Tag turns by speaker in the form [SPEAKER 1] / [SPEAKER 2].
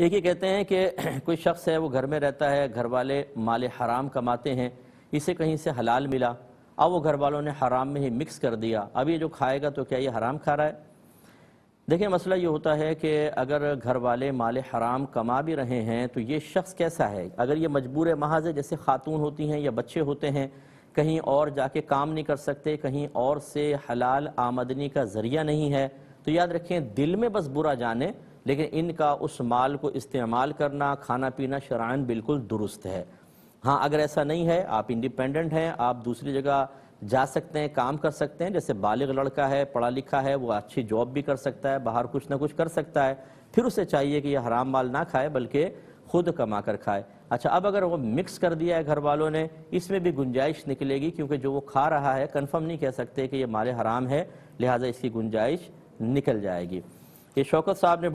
[SPEAKER 1] एक ही कहते हैं कि कोई शख्स है वो घर में रहता है घर वाले माल हराम कमाते हैं इसे कहीं से हलाल मिला अब वो घर वालों ने हराम में ही मिक्स कर दिया अब ये जो खाएगा तो क्या ये हराम खा रहा है देखिए मसला ये होता है कि अगर घर वाले माल हराम कमा भी रहे हैं तो ये शख्स कैसा है अगर ये मजबूर महाज है जैसे खातून होती हैं या बच्चे होते हैं कहीं और जाके काम नहीं कर सकते कहीं और से हलाल आमदनी का ज़रिया नहीं है तो याद रखें दिल में बस बुरा जाने लेकिन इनका उस माल को इस्तेमाल करना खाना पीना शरान बिल्कुल दुरुस्त है हाँ अगर ऐसा नहीं है आप इंडिपेंडेंट हैं आप दूसरी जगह जा सकते हैं काम कर सकते हैं जैसे बालिग लड़का है पढ़ा लिखा है वो अच्छी जॉब भी कर सकता है बाहर कुछ ना कुछ कर सकता है फिर उसे चाहिए कि यह हराम माल ना खाए बल्कि खुद कमा कर खाए अच्छा अब अगर वो मिक्स कर दिया है घर वालों ने इसमें भी गुंजाइश निकलेगी क्योंकि जो वो खा रहा है कन्फर्म नहीं कह सकते कि ये माल हराम है लिहाजा इसकी गुंजाइश निकल जाएगी ये शौकत साहब ने